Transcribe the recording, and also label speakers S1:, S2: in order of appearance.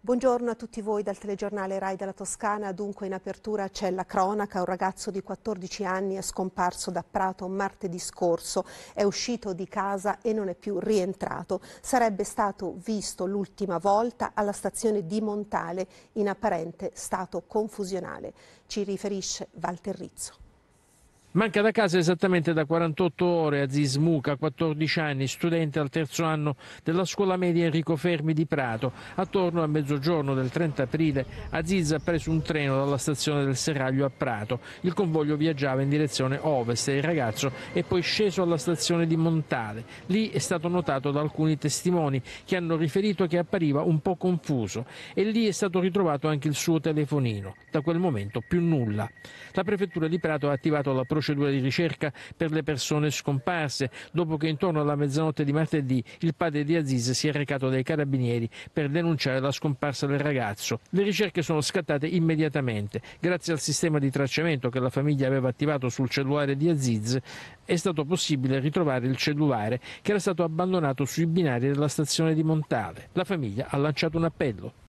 S1: Buongiorno a tutti voi dal telegiornale Rai della Toscana. Dunque in apertura c'è la cronaca. Un ragazzo di 14 anni è scomparso da Prato martedì scorso. È uscito di casa e non è più rientrato. Sarebbe stato visto l'ultima volta alla stazione di Montale in apparente stato confusionale. Ci riferisce Walter Rizzo.
S2: Manca da casa esattamente da 48 ore Aziz Muca, 14 anni, studente al terzo anno della scuola media Enrico Fermi di Prato. Attorno a mezzogiorno del 30 aprile Aziz ha preso un treno dalla stazione del Serraglio a Prato. Il convoglio viaggiava in direzione ovest e il ragazzo è poi sceso alla stazione di Montale. Lì è stato notato da alcuni testimoni che hanno riferito che appariva un po' confuso e lì è stato ritrovato anche il suo telefonino. Da quel momento più nulla. La prefettura di Prato ha attivato la procedura procedura di ricerca per le persone scomparse, dopo che intorno alla mezzanotte di martedì il padre di Aziz si è recato dai carabinieri per denunciare la scomparsa del ragazzo. Le ricerche sono scattate immediatamente. Grazie al sistema di tracciamento che la famiglia aveva attivato sul cellulare di Aziz, è stato possibile ritrovare il cellulare che era stato abbandonato sui binari della stazione di Montale. La famiglia ha lanciato un appello.